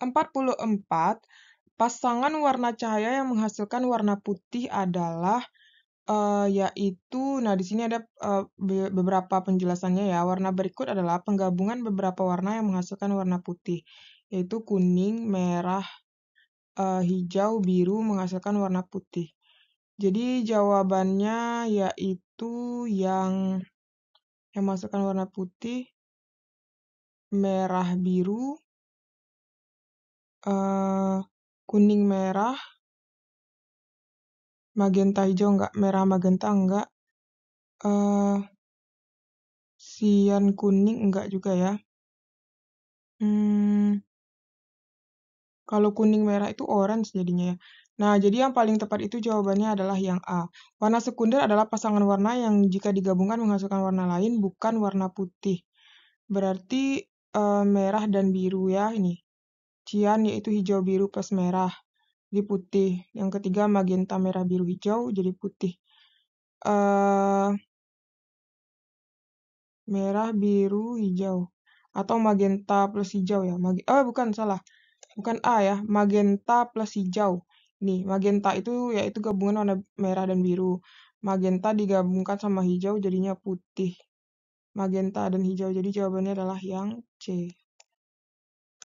44. Pasangan warna cahaya yang menghasilkan warna putih adalah uh, yaitu nah di sini ada uh, beberapa penjelasannya ya. Warna berikut adalah penggabungan beberapa warna yang menghasilkan warna putih yaitu kuning, merah, uh, hijau, biru menghasilkan warna putih. Jadi jawabannya yaitu yang yang masukkan warna putih merah biru Eh, kuning merah magenta hijau enggak, merah magenta enggak, eee, eh, cyan kuning enggak juga ya. hmm, Kalau kuning merah itu orange jadinya ya. Nah, jadi yang paling tepat itu jawabannya adalah yang A. Warna sekunder adalah pasangan warna yang jika digabungkan menghasilkan warna lain, bukan warna putih. Berarti, e, merah dan biru ya ini. Cian yaitu hijau biru plus merah jadi putih. Yang ketiga magenta merah biru hijau jadi putih. Uh, merah biru hijau atau magenta plus hijau ya. Mag oh eh, bukan salah. Bukan A ya, magenta plus hijau. Nih, magenta itu yaitu gabungan warna merah dan biru. Magenta digabungkan sama hijau jadinya putih. Magenta dan hijau. Jadi jawabannya adalah yang C.